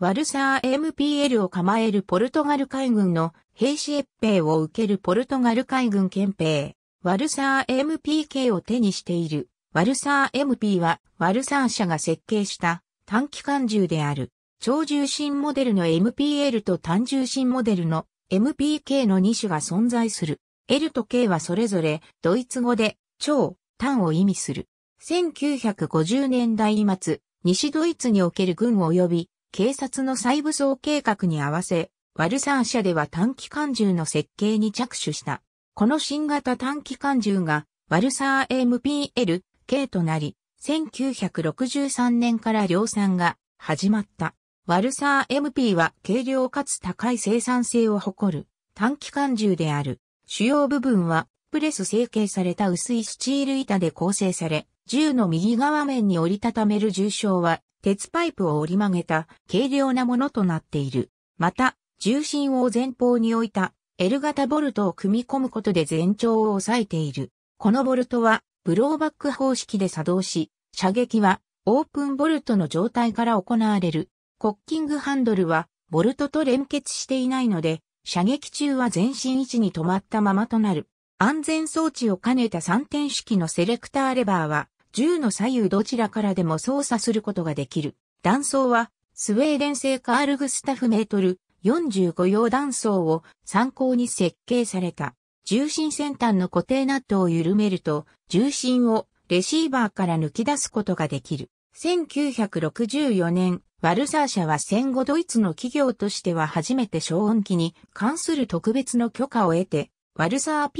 ワルサー MPL を構えるポルトガル海軍の兵士越兵を受けるポルトガル海軍憲兵、ワルサー MPK を手にしている。ワルサー MP はワルサー社が設計した短期間銃である。超重心モデルの MPL と単重心モデルの MPK の2種が存在する。L と K はそれぞれドイツ語で超、単を意味する。1950年代末、西ドイツにおける軍及び警察の再武装計画に合わせ、ワルサー社では短期間銃の設計に着手した。この新型短期間銃が、ワルサー MPL、K となり、1963年から量産が始まった。ワルサー MP は軽量かつ高い生産性を誇る短期間銃である。主要部分はプレス成形された薄いスチール板で構成され、銃の右側面に折りたためる重傷は鉄パイプを折り曲げた軽量なものとなっている。また、重心を前方に置いた L 型ボルトを組み込むことで全長を抑えている。このボルトはブローバック方式で作動し、射撃はオープンボルトの状態から行われる。コッキングハンドルはボルトと連結していないので、射撃中は前進位置に止まったままとなる。安全装置を兼ねた3点式のセレクターレバーは銃の左右どちらからでも操作することができる。弾倉は、スウェーデン製カールグスタフメートル45用弾倉を参考に設計された。重心先端の固定ナットを緩めると、重心をレシーバーから抜き出すことができる。1964年、ワルサー社は戦後ドイツの企業としては初めて消音機に関する特別の許可を得て、ワルサー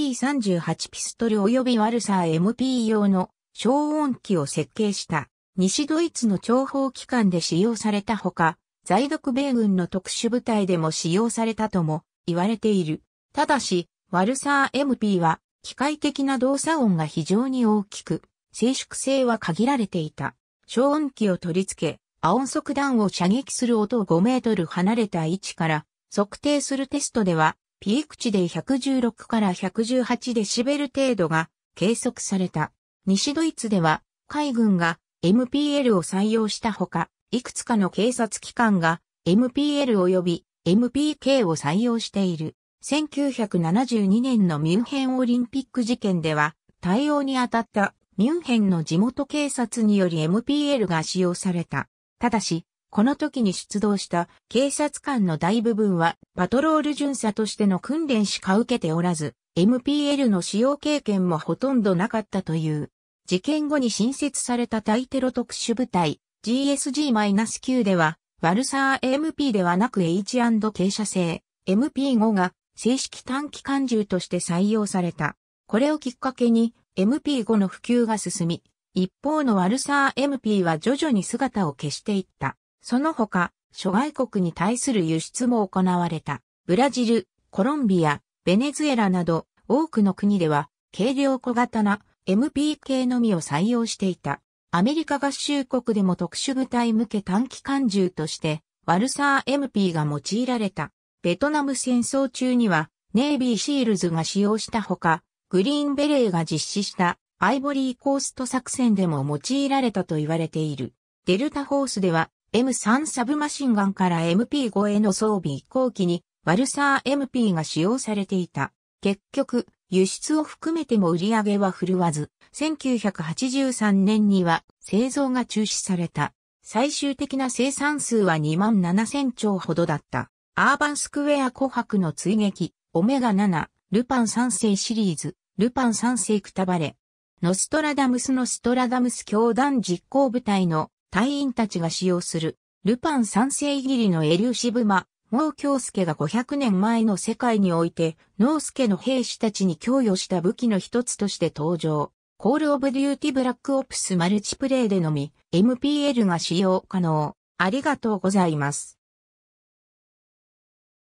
P38 ピストル及びワルサー MP 用の消音器を設計した、西ドイツの諜報機関で使用されたほか、在独米軍の特殊部隊でも使用されたとも言われている。ただし、ワルサー MP は機械的な動作音が非常に大きく、静粛性は限られていた。消音器を取り付け、ア音速弾を射撃する音を5メートル離れた位置から測定するテストでは、ピーク値で116から118デシベル程度が計測された。西ドイツでは海軍が MPL を採用したほか、いくつかの警察機関が MPL 及び MPK を採用している。1972年のミュンヘンオリンピック事件では、対応に当たったミュンヘンの地元警察により MPL が使用された。ただし、この時に出動した警察官の大部分はパトロール巡査としての訓練しか受けておらず、MPL の使用経験もほとんどなかったという。事件後に新設された対テロ特殊部隊 GSG-9 では、ワルサー MP ではなく H& 傾斜性 MP5 が正式短期間銃として採用された。これをきっかけに MP5 の普及が進み、一方のワルサー MP は徐々に姿を消していった。その他、諸外国に対する輸出も行われた。ブラジル、コロンビア、ベネズエラなど多くの国では軽量小型な MPK のみを採用していた。アメリカ合衆国でも特殊部隊向け短期間銃としてワルサー MP が用いられた。ベトナム戦争中にはネイビーシールズが使用したほか、グリーンベレーが実施したアイボリーコースト作戦でも用いられたと言われている。デルタホースでは M3 サブマシンガンから MP5 への装備移行機にワルサー MP が使用されていた。結局、輸出を含めても売り上げは振るわず、1983年には製造が中止された。最終的な生産数は2万7000ほどだった。アーバンスクウェア琥珀の追撃、オメガ7、ルパン三世シリーズ、ルパン三世くたばれ。ノストラダムスノストラダムス教団実行部隊の隊員たちが使用する、ルパン三世入ギリのエリュシブマ、ー京介が500年前の世界において、ス介の兵士たちに供与した武器の一つとして登場。コールオブデューティブラックオプスマルチプレイでのみ、MPL が使用可能。ありがとうございます。